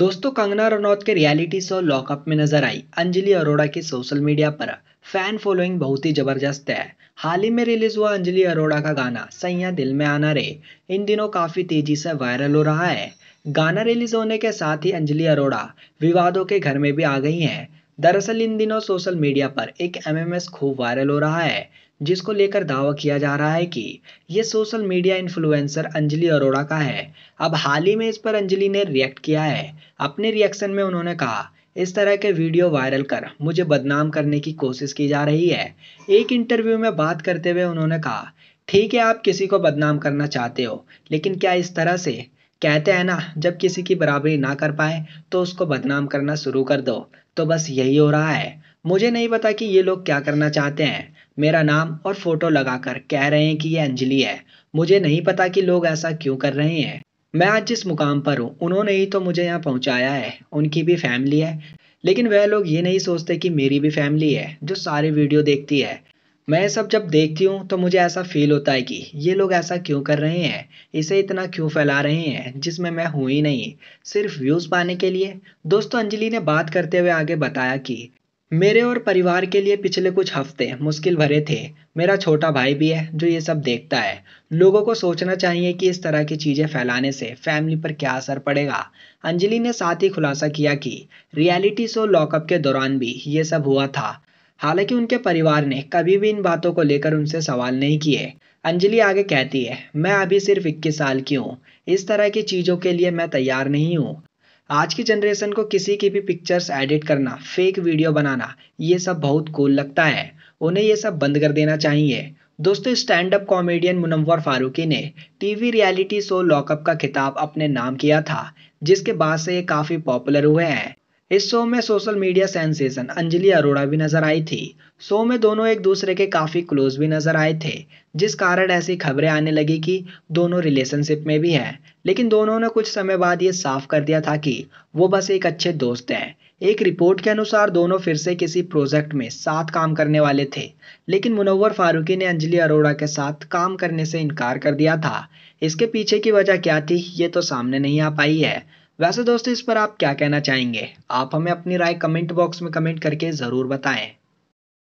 दोस्तों कंगना रनौत के reality show lockup में नजर आई अंजलि अरोड़ा की सोशल मीडिया पर फैन फॉलोइंग बहुत ही जबरदस्त है हाल ही में रिलीज हुआ अंजलि अरोड़ा का गाना सैया दिल में आना रे इन दिनों काफी तेजी से वायरल हो रहा है गाना रिलीज होने के साथ ही अंजलि अरोड़ा विवादों के घर में भी आ गई हैं दरअसल इन दिनों सोशल मीडिया पर एक एमएमएस खूब वायरल हो रहा है जिसको लेकर दावा किया जा रहा है कि ये social media influencer Anjali Arora का है अब हाल ही में इस पर अंजलि ने रिएक्ट किया है अपने रिएक्शन में उन्होंने कहा इस तरह के वीडियो वायरल कर मुझे बदनाम करने की कोशिश की जा रही है एक इंटरव्यू में बात करते हुए उन्होंने कहा ठीक है आप किसी को बदनाम करना चाहते हो लेकिन क्या इस तरह से कहते हैं ना जब किसी की बराबरी ना कर पाए तो उसको बदनाम करना शुरू कर दो तो बस यही हो रहा है मुझे नहीं पता कि ये लोग क्या करना चाहते हैं मेरा नाम और फोटो लगाकर कह रहे हैं कि ये अंजलि है मुझे नहीं पता कि लोग ऐसा क्यों कर रहे हैं मैं आज जिस मुकाम पर हूँ उन्होंने ही तो मुझे यहाँ पहुँचाया है उनकी भी फैमिली है लेकिन वह लोग ये नहीं सोचते कि मेरी भी फैमिली है जो सारी वीडियो देखती है मैं सब जब देखती हूँ तो मुझे ऐसा फील होता है कि ये लोग ऐसा क्यों कर रहे हैं इसे इतना क्यों फैला रहे हैं जिसमें मैं हूँ ही नहीं सिर्फ व्यूज़ पाने के लिए दोस्तों अंजलि ने बात करते हुए आगे बताया कि मेरे और परिवार के लिए पिछले कुछ हफ्ते मुश्किल भरे थे मेरा छोटा भाई भी है जो ये सब देखता है लोगों को सोचना चाहिए कि इस तरह की चीज़ें फैलाने से फैमिली पर क्या असर पड़ेगा अंजलि ने साथ ही खुलासा किया कि रियलिटी शो लॉकअप के दौरान भी ये सब हुआ था हालांकि उनके परिवार ने कभी भी इन बातों को लेकर उनसे सवाल नहीं किए अंजलि आगे कहती है मैं अभी सिर्फ इक्कीस साल की हूँ इस तरह की चीज़ों के लिए मैं तैयार नहीं हूँ आज की जनरेशन को किसी की भी पिक्चर्स एडिट करना फेक वीडियो बनाना ये सब बहुत कूल लगता है उन्हें ये सब बंद कर देना चाहिए दोस्तों stand up comedian Munawar Faruqui ने टीवी रियलिटी शो लॉकअप का खिताब अपने नाम किया था जिसके बाद से ये काफ़ी पॉपुलर हुए हैं इस शो में social media sensation Anjali Arora भी नजर आई थी शो में दोनों एक दूसरे के काफ़ी क्लोज भी नजर आए थे जिस कारण ऐसी खबरें आने लगी कि दोनों रिलेशनशिप में भी हैं लेकिन दोनों ने कुछ समय बाद ये साफ कर दिया था कि वो बस एक अच्छे दोस्त हैं एक रिपोर्ट के अनुसार दोनों फिर से किसी प्रोजेक्ट में साथ काम करने वाले थे लेकिन मुनव्वर फारूकी ने अंजलि अरोड़ा के साथ काम करने से इनकार कर दिया था इसके पीछे की वजह क्या थी ये तो सामने नहीं आ पाई है वैसे दोस्तों इस पर आप क्या कहना चाहेंगे आप हमें अपनी राय कमेंट बॉक्स में कमेंट करके ज़रूर बताएं